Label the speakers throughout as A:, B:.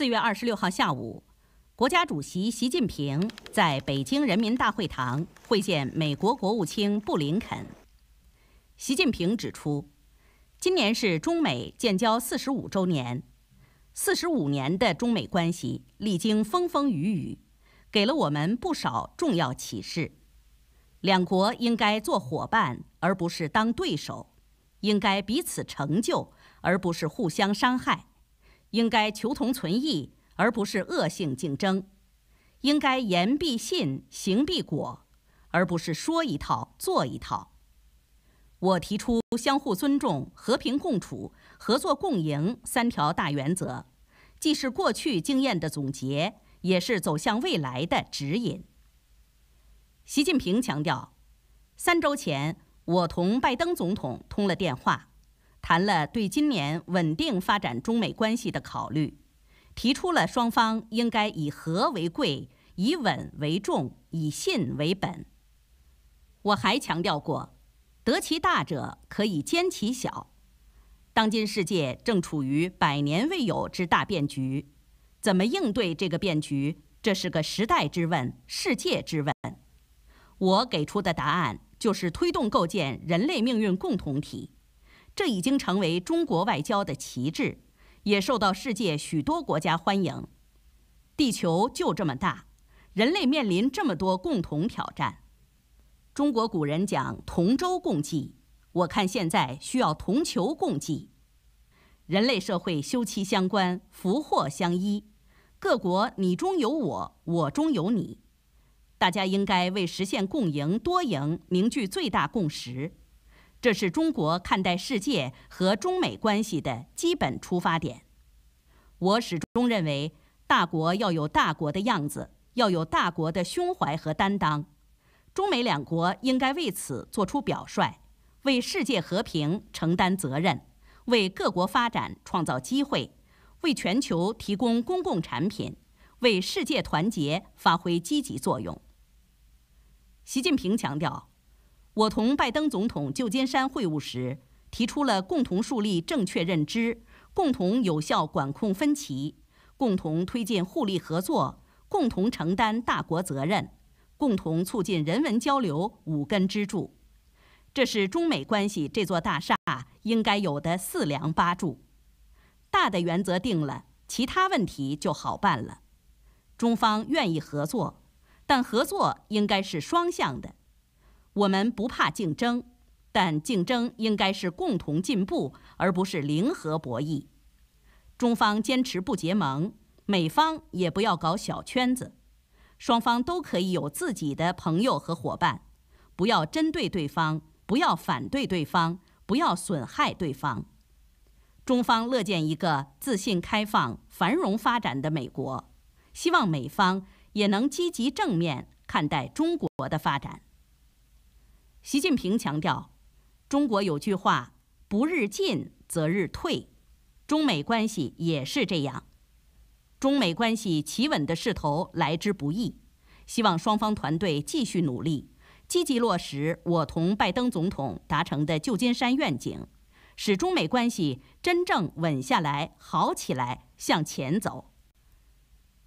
A: 四月二十六号下午，国家主席习近平在北京人民大会堂会见美国国务卿布林肯。习近平指出，今年是中美建交四十五周年，四十五年的中美关系历经风风雨雨，给了我们不少重要启示。两国应该做伙伴而不是当对手，应该彼此成就而不是互相伤害。应该求同存异，而不是恶性竞争；应该言必信，行必果，而不是说一套做一套。我提出相互尊重、和平共处、合作共赢三条大原则，既是过去经验的总结，也是走向未来的指引。习近平强调，三周前我同拜登总统通了电话。谈了对今年稳定发展中美关系的考虑，提出了双方应该以和为贵，以稳为重，以信为本。我还强调过，得其大者可以兼其小。当今世界正处于百年未有之大变局，怎么应对这个变局，这是个时代之问、世界之问。我给出的答案就是推动构建人类命运共同体。这已经成为中国外交的旗帜，也受到世界许多国家欢迎。地球就这么大，人类面临这么多共同挑战。中国古人讲“同舟共济”，我看现在需要“同求共济”。人类社会休戚相关、福祸相依，各国你中有我，我中有你，大家应该为实现共赢、多赢凝聚最大共识。这是中国看待世界和中美关系的基本出发点。我始终认为，大国要有大国的样子，要有大国的胸怀和担当。中美两国应该为此做出表率，为世界和平承担责任，为各国发展创造机会，为全球提供公共产品，为世界团结发挥积极作用。习近平强调。我同拜登总统旧金山会晤时，提出了共同树立正确认知、共同有效管控分歧、共同推进互利合作、共同承担大国责任、共同促进人文交流五根支柱。这是中美关系这座大厦应该有的四梁八柱。大的原则定了，其他问题就好办了。中方愿意合作，但合作应该是双向的。我们不怕竞争，但竞争应该是共同进步，而不是零和博弈。中方坚持不结盟，美方也不要搞小圈子，双方都可以有自己的朋友和伙伴，不要针对对方，不要反对对方，不要损害对方。中方乐见一个自信、开放、繁荣发展的美国，希望美方也能积极正面看待中国的发展。习近平强调：“中国有句话，不日进则日退，中美关系也是这样。中美关系企稳的势头来之不易，希望双方团队继续努力，积极落实我同拜登总统达成的旧金山愿景，使中美关系真正稳下来、好起来、向前走。”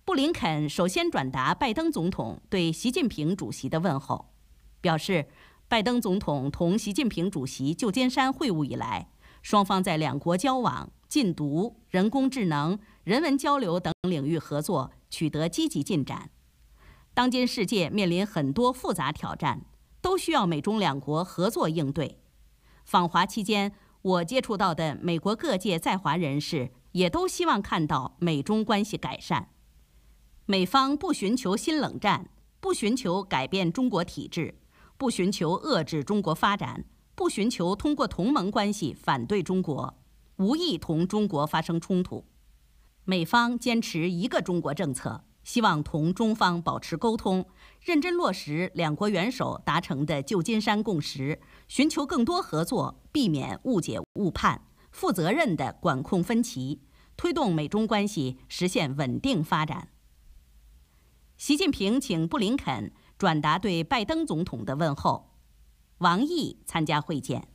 A: 布林肯首先转达拜登总统对习近平主席的问候，表示。拜登总统同习近平主席旧金山会晤以来，双方在两国交往、禁毒、人工智能、人文交流等领域合作取得积极进展。当今世界面临很多复杂挑战，都需要美中两国合作应对。访华期间，我接触到的美国各界在华人士也都希望看到美中关系改善。美方不寻求新冷战，不寻求改变中国体制。不寻求遏制中国发展，不寻求通过同盟关系反对中国，无意同中国发生冲突。美方坚持一个中国政策，希望同中方保持沟通，认真落实两国元首达成的旧金山共识，寻求更多合作，避免误解误判，负责任地管控分歧，推动美中关系实现稳定发展。习近平请布林肯。转达对拜登总统的问候，王毅参加会见。